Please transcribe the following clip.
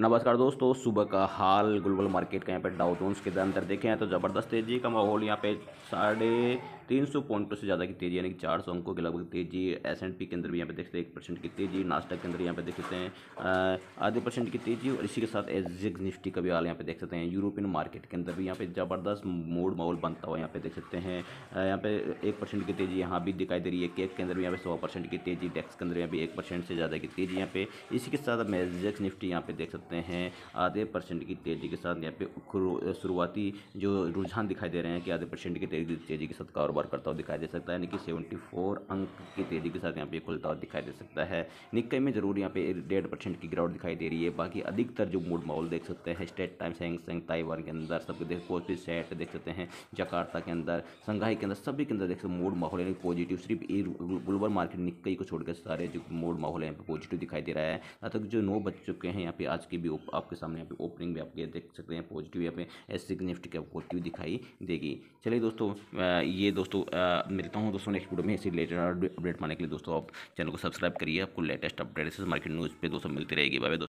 नमस्कार दोस्तों सुबह का हाल ग्लोबल मार्केट का यहाँ पे डाउ के अंदर देखें तो ज़बरदस्त तेजी का माहौल यहाँ पे साढ़े तीन सौ पॉइंटों से ज़्यादा की तेजी यानी कि चार सौ अंकों के लगभग तेजी एस एंड पी के अंदर भी यहाँ पे देख सकते हैं एक परसेंट की तेजी नास्टा के अंदर यहाँ पे देख सकते हैं आधे परसेंट की तेजी और इसी के साथ एजिक निफ्टी का भी हाल यहाँ पे देख सकते हैं यूरोपियन मार्केट के अंदर भी यहाँ पे ज़बरदस्त मूड माहौल बनता हुआ यहाँ पे देख सकते हैं यहाँ पे एक परसेंट की तेजी यहाँ भी दिखाई दे रही है केक के अंदर भी यहाँ पे सौ परसेंट की तेजी डेक्स के अंदर यहाँ पे एक परसेंट से ज़्यादा की तेजी यहाँ पे इसी के साथ हम एजिक्स निफ्टी यहाँ पे देख सकते हैं आधे परसेंट की तेजी के साथ यहाँ पे शुरुआती जो रुझान दिखाई दे रहे हैं कि आधे परसेंट की तेजी के साथ कारोबार ऊपर करता हुआ दिखाई दे सकता है यानी कि 74 अंक की तेज़ी के साथ यहाँ पे खुलता हुआ दिखाई दे सकता है निक्के में जरूर यहाँ पे डेढ़ परसेंट की ग्राउंड दिखाई दे रही है बाकी अधिकतर जो मूड माहौल देख सकते हैं स्टेट टाइम सेंग सेंग ताइवान के अंदर सबके देख कोची सेट देख सकते हैं जकार्ता के अंदर संघाई के अंदर सभी के अंदर देख सकते मूड माहौल यानी पॉजिटिव सिर्फ ग्लोबल मार्केट निक्के को छोड़कर सारे जो मूड माहौल यहाँ पे पॉजिटिव दिखाई दे रहा है यहाँ तक जो नौ बज चुके हैं यहाँ पे आज की भी आपके सामने यहाँ पे ओपनिंग भी आप देख सकते हैं पॉजिटिव यहाँ पे एस निफ्टी का पॉजिटिव दिखाई देगी चलिए दोस्तों ये दोस्तों आ, मिलता हूँ दोस्तों नेक्स्ट वीडियो में इसी रिलेटेड अपडेट पाने के लिए दोस्तों आप चैनल को सब्सक्राइब करिए आपको लेटेस्ट अपडेट मार्केट न्यूज़ पर दोस्तों मिलती रहेगी बाय